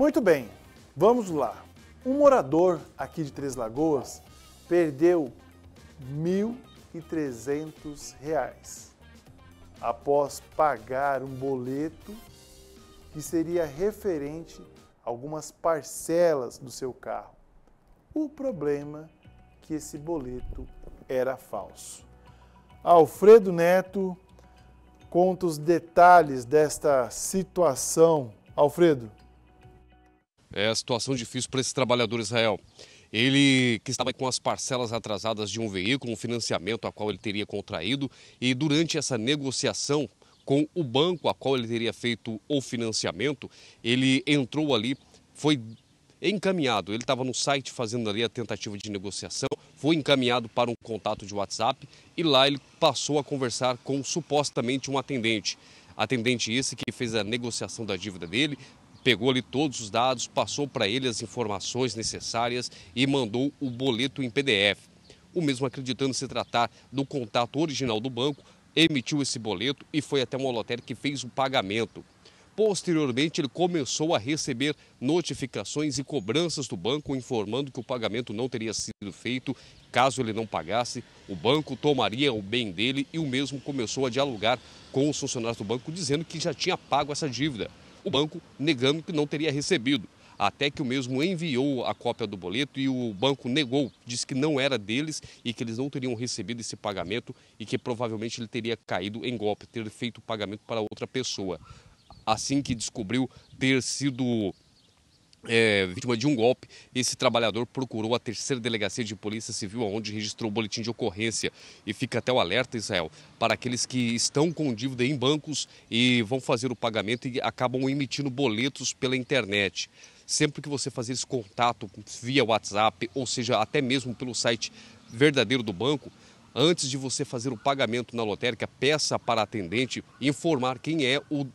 Muito bem, vamos lá. Um morador aqui de Três Lagoas perdeu R$ 1.300 após pagar um boleto que seria referente a algumas parcelas do seu carro. O problema é que esse boleto era falso. Alfredo Neto conta os detalhes desta situação. Alfredo é, a situação difícil para esse trabalhador Israel. Ele que estava com as parcelas atrasadas de um veículo, um financiamento a qual ele teria contraído, e durante essa negociação com o banco a qual ele teria feito o financiamento, ele entrou ali, foi encaminhado. Ele estava no site fazendo ali a tentativa de negociação, foi encaminhado para um contato de WhatsApp e lá ele passou a conversar com supostamente um atendente. Atendente esse que fez a negociação da dívida dele, pegou ali todos os dados, passou para ele as informações necessárias e mandou o boleto em PDF. O mesmo acreditando se tratar do contato original do banco, emitiu esse boleto e foi até uma holotéria que fez o pagamento. Posteriormente, ele começou a receber notificações e cobranças do banco informando que o pagamento não teria sido feito. Caso ele não pagasse, o banco tomaria o bem dele e o mesmo começou a dialogar com os funcionários do banco, dizendo que já tinha pago essa dívida o banco negando que não teria recebido. Até que o mesmo enviou a cópia do boleto e o banco negou, disse que não era deles e que eles não teriam recebido esse pagamento e que provavelmente ele teria caído em golpe, ter feito o pagamento para outra pessoa. Assim que descobriu ter sido é, vítima de um golpe, esse trabalhador procurou a terceira delegacia de polícia civil, onde registrou o boletim de ocorrência. E fica até o alerta, Israel, para aqueles que estão com dívida em bancos e vão fazer o pagamento e acabam emitindo boletos pela internet. Sempre que você fazer esse contato via WhatsApp, ou seja, até mesmo pelo site verdadeiro do banco, antes de você fazer o pagamento na lotérica, peça para a atendente informar quem é o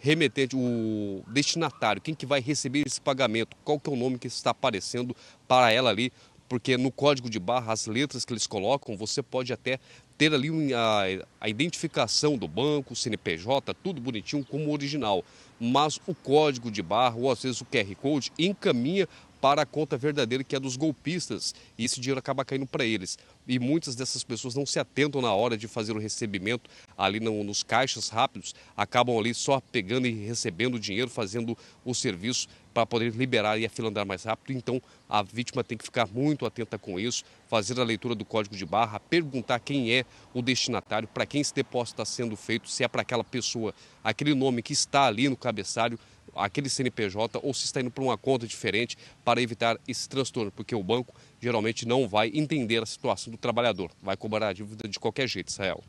remetente, o destinatário, quem que vai receber esse pagamento, qual que é o nome que está aparecendo para ela ali, porque no código de barra, as letras que eles colocam, você pode até ter ali a, a identificação do banco, CNPJ, tudo bonitinho como original. Mas o código de barra, ou às vezes o QR Code, encaminha para a conta verdadeira, que é dos golpistas, e esse dinheiro acaba caindo para eles. E muitas dessas pessoas não se atentam na hora de fazer o recebimento ali no, nos caixas rápidos, acabam ali só pegando e recebendo o dinheiro, fazendo o serviço para poder liberar e a fila andar mais rápido. Então, a vítima tem que ficar muito atenta com isso, fazer a leitura do código de barra, perguntar quem é o destinatário, para quem esse depósito está sendo feito, se é para aquela pessoa, aquele nome que está ali no cabeçalho, aquele CNPJ, ou se está indo para uma conta diferente para evitar esse transtorno, porque o banco geralmente não vai entender a situação do trabalhador, vai cobrar a dívida de qualquer jeito, Israel.